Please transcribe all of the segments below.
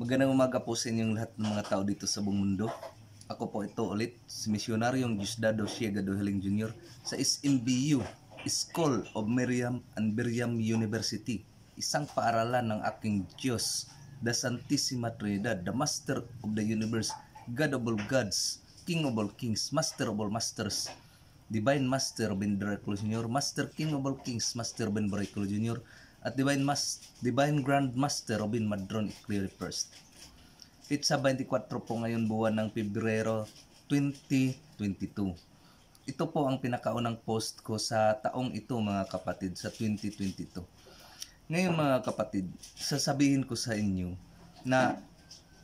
Magandang umaga po sa inyong lahat ng mga tao dito sa buong mundo. Ako po ito ulit, si Misyonaryong Diosdado Siega Doheling Jr. sa SMBU, School of Miriam and Miriam University. Isang paaralan ng aking Diyos, the Santissima Trinidad, the Master of the Universe, God of all Gods, King of all Kings, Master of all Masters, Divine Master Ben Dracula Jr., Master King of all Kings, Master Ben Dracula Jr., at Divine, Mas Divine Grand Master Robin Madron Ikri First. Pitsa 24 po ngayon buwan ng Pebrero 2022. Ito po ang pinakaunang post ko sa taong ito mga kapatid sa 2022. Ngayon mga kapatid, sasabihin ko sa inyo na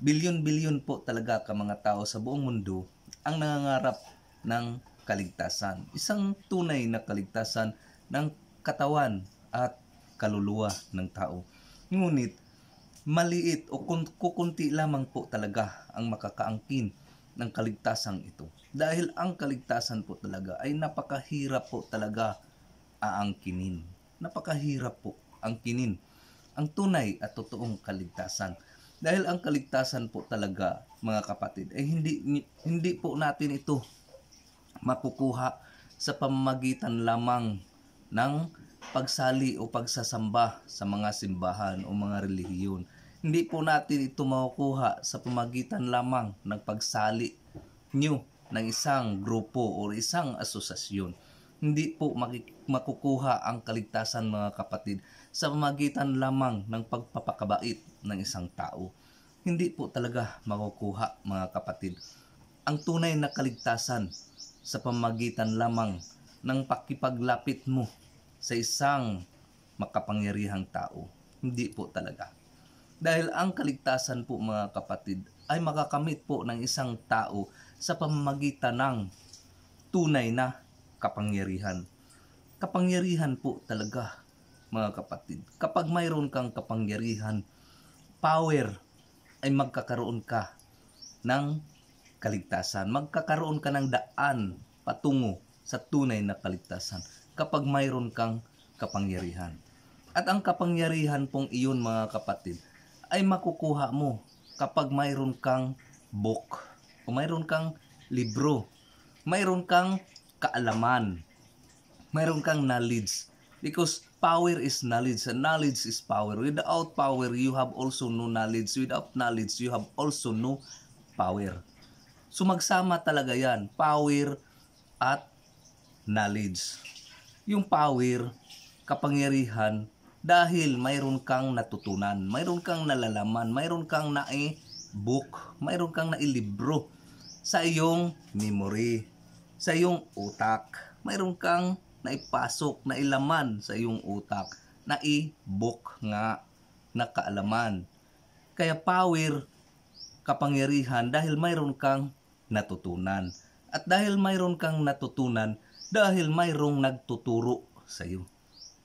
bilyon-bilyon po talaga ka mga tao sa buong mundo ang nangangarap ng kaligtasan. Isang tunay na kaligtasan ng katawan at kaluluwa ng tao. Ngunit, maliit o kukunti lamang po talaga ang makakaangkin ng kaligtasang ito. Dahil ang kaligtasan po talaga ay napakahirap po talaga aangkinin. Napakahirap po angkinin ang tunay at totoong kaligtasan. Dahil ang kaligtasan po talaga, mga kapatid, ay hindi, hindi po natin ito makukuha sa pamamagitan lamang ng pagsali o pagsasamba sa mga simbahan o mga relihiyon. Hindi po natin ito makukuha sa pamagitan lamang ng pagsali nyo ng isang grupo o isang asosasyon. Hindi po makukuha ang kaligtasan mga kapatid sa pamagitan lamang ng pagpapakabait ng isang tao. Hindi po talaga makukuha mga kapatid ang tunay na kaligtasan sa pamagitan lamang ng pakipaglapit mo sa isang makapangyarihang tao. Hindi po talaga. Dahil ang kaligtasan po mga kapatid ay makakamit po ng isang tao sa pamamagitan ng tunay na kapangyarihan. Kapangyarihan po talaga mga kapatid. Kapag mayroon kang kapangyarihan, power ay magkakaroon ka ng kaligtasan. Magkakaroon ka ng daan patungo sa tunay na kaligtasan kapag mayroon kang kapangyarihan. At ang kapangyarihan pong iyon mga kapatid ay makukuha mo kapag mayroon kang book o mayroon kang libro, mayroon kang kaalaman, mayroon kang knowledge. Because power is knowledge and knowledge is power. Without power, you have also no knowledge. Without knowledge, you have also no power. So magsama talaga yan, power at knowledge yung power, kapangyarihan, dahil mayroon kang natutunan, mayroon kang nalalaman, mayroon kang na-book, mayroon kang nailibro sa iyong memory, sa iyong utak, mayroon kang naipasok, nailaman sa iyong utak, naibok nga na kaalaman. Kaya power, kapangyarihan dahil mayroon kang natutunan. At dahil mayroon kang natutunan, dahil mayroong nagtuturo sa iyo.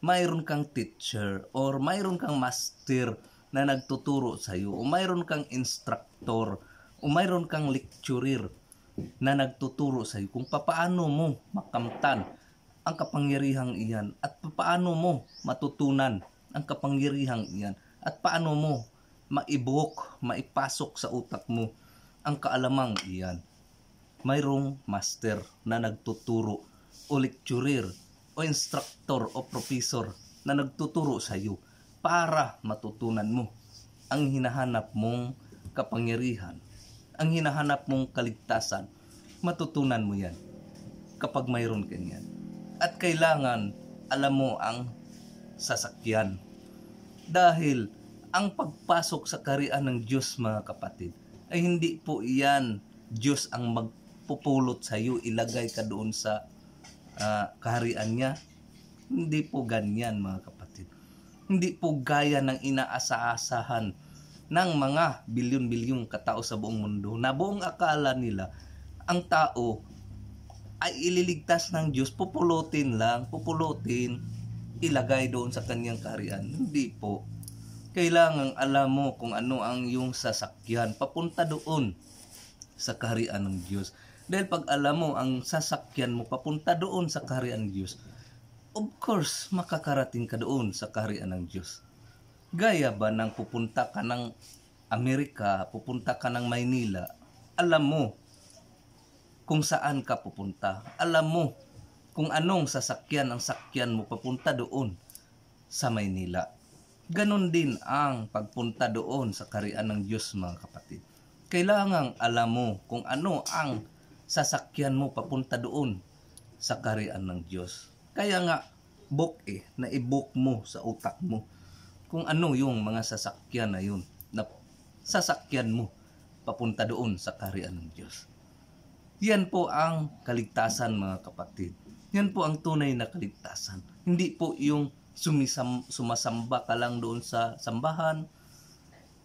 Mayroon kang teacher or mayroon kang master na nagtuturo sa iyo o mayroon kang instructor o mayroon kang lecturer na nagtuturo sa iyo kung paano mo makamtan ang kapangyarihang iyan at paano mo matutunan ang kapangyarihang iyan at paano mo maibuhok, maipasok sa utak mo ang kaalamang iyan. Mayroong master na nagtuturo o lecturer o instructor o professor na nagtuturo sa iyo para matutunan mo ang hinahanap mong kapangyarihan, ang hinahanap mong kaligtasan. Matutunan mo yan kapag mayroon ka niyan. At kailangan alam mo ang sasakyan. Dahil ang pagpasok sa karian ng Diyos mga kapatid ay hindi po iyan Diyos ang magpupulot sa iyo ilagay ka doon sa uh, kaharian niya. Hindi po ganyan mga kapatid. Hindi po gaya ng inaasa ng mga bilyon-bilyong katao sa buong mundo na buong akala nila ang tao ay ililigtas ng Diyos, pupulutin lang, pupulutin, ilagay doon sa kanyang kaharian. Hindi po. Kailangan alam mo kung ano ang iyong sasakyan papunta doon sa kaharian ng Diyos. Dahil pag alam mo ang sasakyan mo papunta doon sa kaharian ng Diyos, of course, makakarating ka doon sa kaharian ng Diyos. Gaya ba nang pupunta ka ng Amerika, pupunta ka ng Maynila, alam mo kung saan ka pupunta. Alam mo kung anong sasakyan ang sakyan mo papunta doon sa Maynila. Ganon din ang pagpunta doon sa karian ng Diyos mga kapatid. Kailangang alam mo kung ano ang sasakyan mo papunta doon sa karian ng Diyos. Kaya nga, book eh, na i-book mo sa utak mo kung ano yung mga sasakyan na yun na sasakyan mo papunta doon sa karian ng Diyos. Yan po ang kaligtasan mga kapatid. Yan po ang tunay na kaligtasan. Hindi po yung sumisam, sumasamba ka lang doon sa sambahan,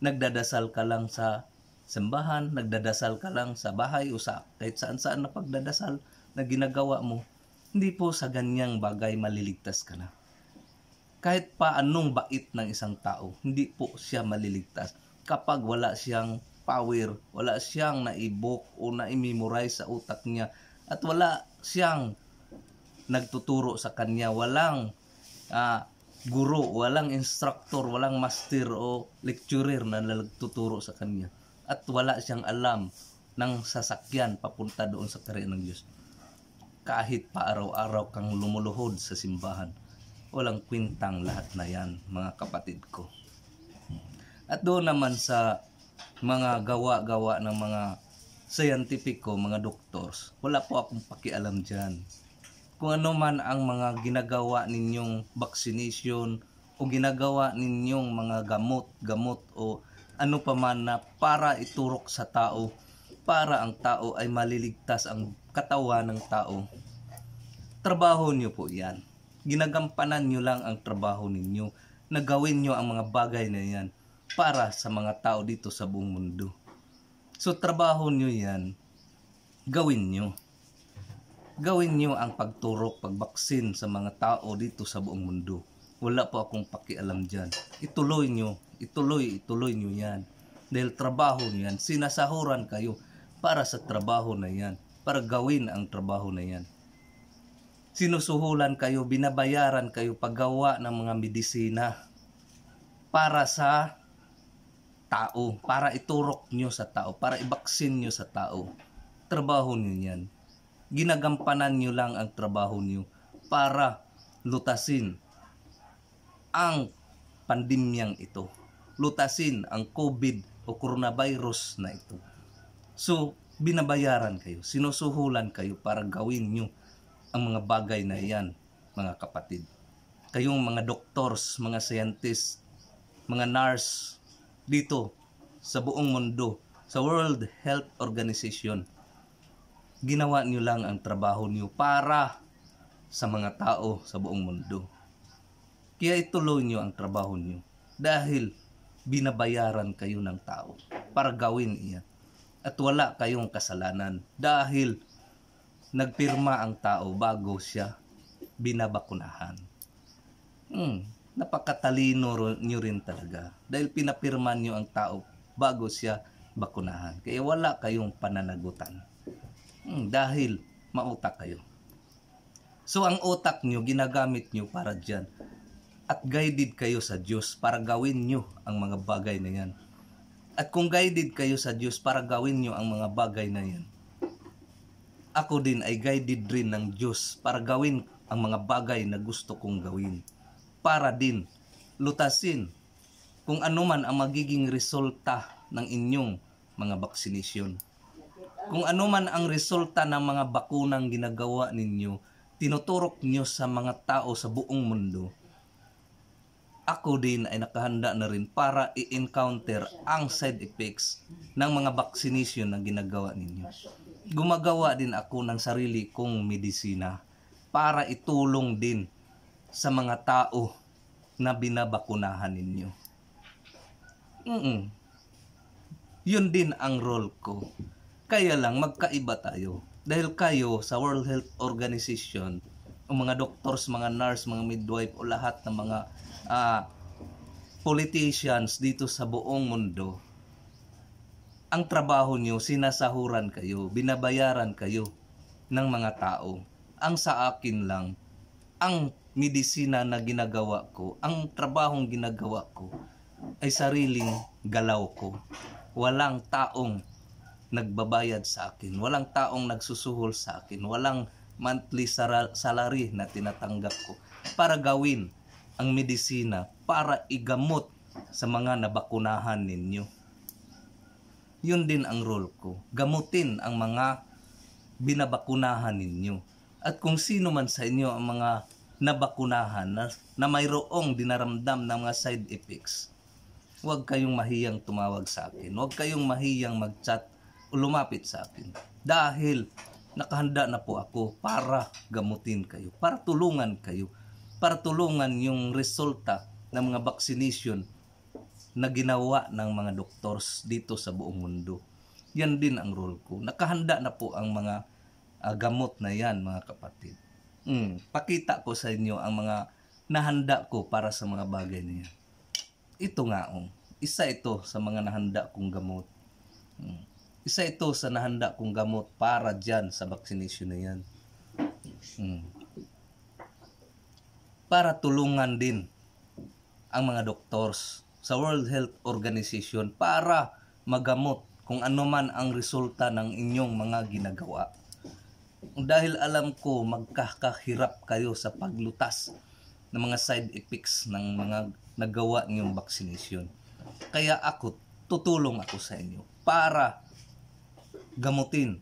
nagdadasal ka lang sa sembahan, nagdadasal ka lang sa bahay o sa kahit saan-saan na pagdadasal na ginagawa mo, hindi po sa ganyang bagay maliligtas ka na. Kahit pa anong bait ng isang tao, hindi po siya maliligtas kapag wala siyang power, wala siyang naibok o naimemorize sa utak niya at wala siyang nagtuturo sa kanya, walang uh, ah, guro, walang instructor, walang master o lecturer na nagtuturo sa kanya at wala siyang alam ng sasakyan papunta doon sa kare ng Diyos. Kahit pa araw-araw kang lumuluhod sa simbahan, walang kwintang lahat na yan, mga kapatid ko. At doon naman sa mga gawa-gawa ng mga scientifico, mga doctors, wala po akong pakialam dyan. Kung ano man ang mga ginagawa ninyong vaccination o ginagawa ninyong mga gamot, gamot o ano pa man na para iturok sa tao para ang tao ay maliligtas ang katawan ng tao. Trabaho nyo po yan. Ginagampanan nyo lang ang trabaho ninyo. Nagawin nyo ang mga bagay na yan para sa mga tao dito sa buong mundo. So trabaho nyo yan. Gawin nyo. Gawin nyo ang pagturok, pagbaksin sa mga tao dito sa buong mundo. Wala po akong pakialam dyan. Ituloy nyo Ituloy, ituloy nyo yan. Dahil trabaho nyo yan. Sinasahuran kayo para sa trabaho na yan. Para gawin ang trabaho na yan. Sinusuhulan kayo, binabayaran kayo paggawa ng mga medisina para sa tao, para iturok nyo sa tao, para ibaksin nyo sa tao. Trabaho nyo yan. Ginagampanan nyo lang ang trabaho nyo para lutasin ang pandemyang ito lutasin ang COVID o coronavirus na ito. So, binabayaran kayo, sinusuhulan kayo para gawin nyo ang mga bagay na iyan, mga kapatid. Kayong mga doctors, mga scientists, mga nurse, dito sa buong mundo, sa World Health Organization, ginawa nyo lang ang trabaho nyo para sa mga tao sa buong mundo. Kaya ituloy nyo ang trabaho nyo dahil binabayaran kayo ng tao para gawin iyan. At wala kayong kasalanan dahil nagpirma ang tao bago siya binabakunahan. Hmm, napakatalino nyo rin talaga dahil pinapirma nyo ang tao bago siya bakunahan. Kaya wala kayong pananagutan. Hmm, dahil mautak kayo. So ang utak nyo, ginagamit nyo para dyan at guided kayo sa Diyos para gawin nyo ang mga bagay na yan. At kung guided kayo sa Diyos para gawin nyo ang mga bagay na yan, ako din ay guided rin ng Diyos para gawin ang mga bagay na gusto kong gawin. Para din lutasin kung anuman ang magiging resulta ng inyong mga vaccination. Kung anuman ang resulta ng mga bakunang ginagawa ninyo, tinuturok nyo sa mga tao sa buong mundo ako din ay nakahanda na rin para i-encounter ang side effects ng mga vaccination na ginagawa ninyo. Gumagawa din ako ng sarili kong medisina para itulong din sa mga tao na binabakunahan ninyo. Mm-mm. Yun din ang role ko. Kaya lang magkaiba tayo. Dahil kayo sa World Health Organization, ang mga doctors, mga nurse, mga midwife o lahat ng mga uh, politicians dito sa buong mundo ang trabaho nyo, sinasahuran kayo, binabayaran kayo ng mga tao. Ang sa akin lang, ang medisina na ginagawa ko, ang trabahong ginagawa ko, ay sariling galaw ko. Walang taong nagbabayad sa akin, walang taong nagsusuhol sa akin, walang monthly salary na tinatanggap ko para gawin ang medisina para igamot sa mga nabakunahan ninyo. Yun din ang role ko. Gamutin ang mga binabakunahan ninyo. At kung sino man sa inyo ang mga nabakunahan na, na mayroong dinaramdam ng mga side effects, huwag kayong mahiyang tumawag sa akin. Huwag kayong mahiyang mag-chat o lumapit sa akin. Dahil nakahanda na po ako para gamutin kayo, para tulungan kayo, para tulungan yung resulta ng mga vaccination na ginawa ng mga doktors dito sa buong mundo. Yan din ang role ko. Nakahanda na po ang mga uh, gamot na yan mga kapatid. Mm, pakita ko sa inyo ang mga nahanda ko para sa mga bagay niya. Ito nga, oh, isa ito sa mga nahanda kong gamot. Mm. Isa ito sa nahanda kong gamot para dyan sa vaccination na yan. Hmm. Para tulungan din ang mga doctors sa World Health Organization para magamot kung ano man ang resulta ng inyong mga ginagawa. Dahil alam ko magkakahirap kayo sa paglutas ng mga side effects ng mga nagawa niyong vaccination. Kaya ako, tutulong ako sa inyo para gamutin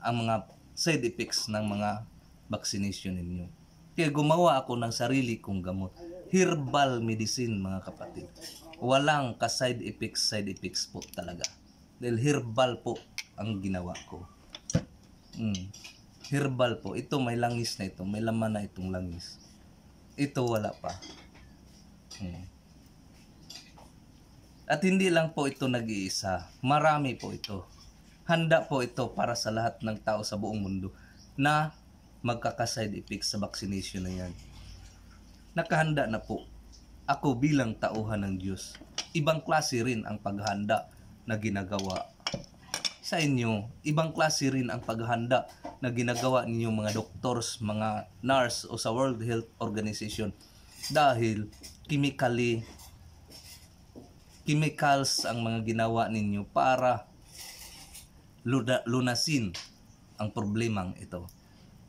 ang mga side effects ng mga vaccination ninyo. Kaya gumawa ako ng sarili kong gamot. Herbal medicine mga kapatid. Walang ka side effects, side effects po talaga. Dahil herbal po ang ginawa ko. Mm. Herbal po. Ito may langis na ito. May laman na itong langis. Ito wala pa. Mm. At hindi lang po ito nag-iisa. Marami po ito handa po ito para sa lahat ng tao sa buong mundo na magkaka-side effects sa vaccination na yan. Nakahanda na po ako bilang tauhan ng Diyos. Ibang klase rin ang paghanda na ginagawa sa inyo. Ibang klase rin ang paghanda na ginagawa ninyo mga doctors, mga nurse o sa World Health Organization dahil chemically chemicals ang mga ginawa ninyo para lunasin ang problemang ito.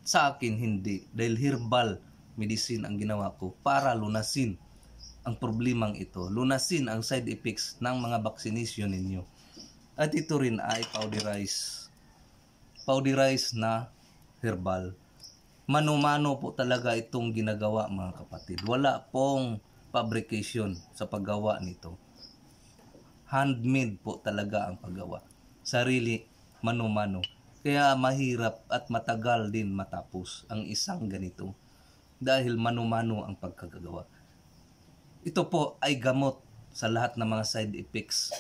Sa akin, hindi. Dahil herbal medicine ang ginawa ko para lunasin ang problemang ito. Lunasin ang side effects ng mga vaccination ninyo. At ito rin ay powder rice. Powder rice na herbal. Mano-mano po talaga itong ginagawa mga kapatid. Wala pong fabrication sa paggawa nito. Handmade po talaga ang paggawa. Sarili mano-mano. Kaya mahirap at matagal din matapos ang isang ganito dahil mano-mano ang pagkagagawa. Ito po ay gamot sa lahat ng mga side effects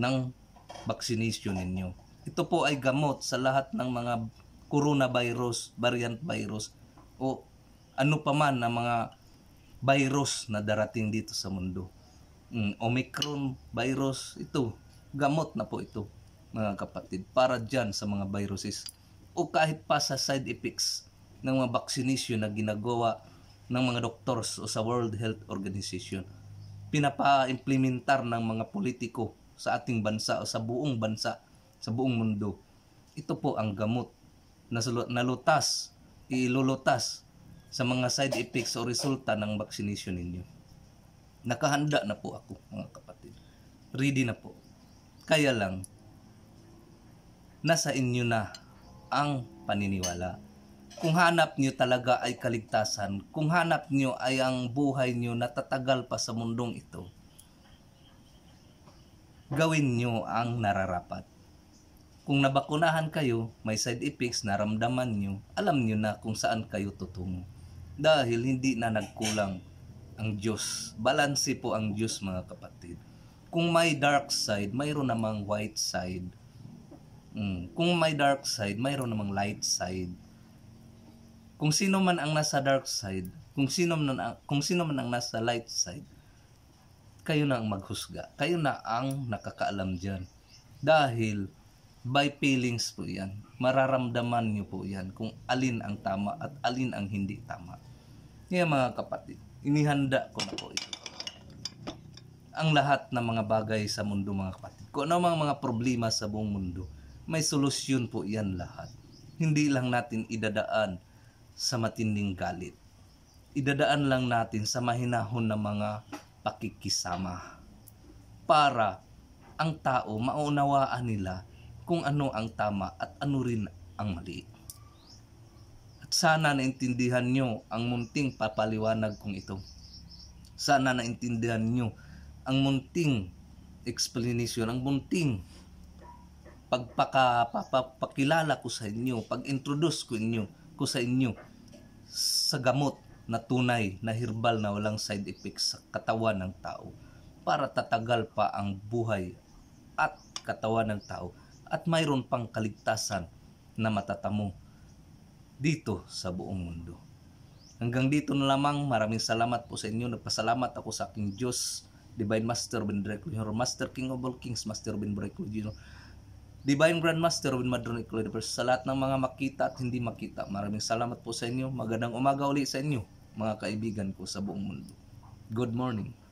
ng vaccination ninyo. Ito po ay gamot sa lahat ng mga coronavirus, variant virus o ano pa man na mga virus na darating dito sa mundo. Mm, Omicron virus, ito, gamot na po ito mga kapatid, para dyan sa mga viruses o kahit pa sa side effects ng mga vaccination na ginagawa ng mga doctors o sa World Health Organization. Pinapa-implementar ng mga politiko sa ating bansa o sa buong bansa, sa buong mundo. Ito po ang gamot na nalutas, ilulutas sa mga side effects o resulta ng vaccination ninyo. Nakahanda na po ako mga kapatid. Ready na po. Kaya lang, nasa inyo na ang paniniwala. Kung hanap niyo talaga ay kaligtasan, kung hanap niyo ay ang buhay niyo na tatagal pa sa mundong ito, gawin niyo ang nararapat. Kung nabakunahan kayo, may side effects na ramdaman nyo, alam nyo na kung saan kayo tutungo. Dahil hindi na nagkulang ang Diyos. Balanse po ang Diyos mga kapatid. Kung may dark side, mayroon namang white side. Mm. Kung may dark side, mayroon namang light side. Kung sino man ang nasa dark side, kung sino man ang, kung sino man ang nasa light side, kayo na ang maghusga. Kayo na ang nakakaalam diyan. Dahil by feelings po 'yan. Mararamdaman niyo po 'yan kung alin ang tama at alin ang hindi tama. Ngayon mga kapatid, inihanda ko na po ito. Ang lahat ng mga bagay sa mundo mga kapatid. Kung ano mga, mga problema sa buong mundo, may solusyon po yan lahat. Hindi lang natin idadaan sa matinding galit. Idadaan lang natin sa mahinahon na mga pakikisama para ang tao maunawaan nila kung ano ang tama at ano rin ang mali. At sana naintindihan nyo ang munting papaliwanag kong ito. Sana naintindihan nyo ang munting explanation, ang munting pagpaka ko sa inyo, pag-introduce ko inyo ko sa inyo sa gamot na tunay na herbal na walang side effects sa katawan ng tao para tatagal pa ang buhay at katawan ng tao at mayroon pang kaligtasan na matatamo dito sa buong mundo. Hanggang dito na lamang. Maraming salamat po sa inyo. Nagpasalamat ako sa aking Diyos, Divine Master Ben Dracula, Master King of all Kings, Master Ben Dracula, Divine Grandmaster Robin Madronic Universe sa lahat ng mga makita at hindi makita. Maraming salamat po sa inyo. Magandang umaga uli sa inyo, mga kaibigan ko sa buong mundo. Good morning.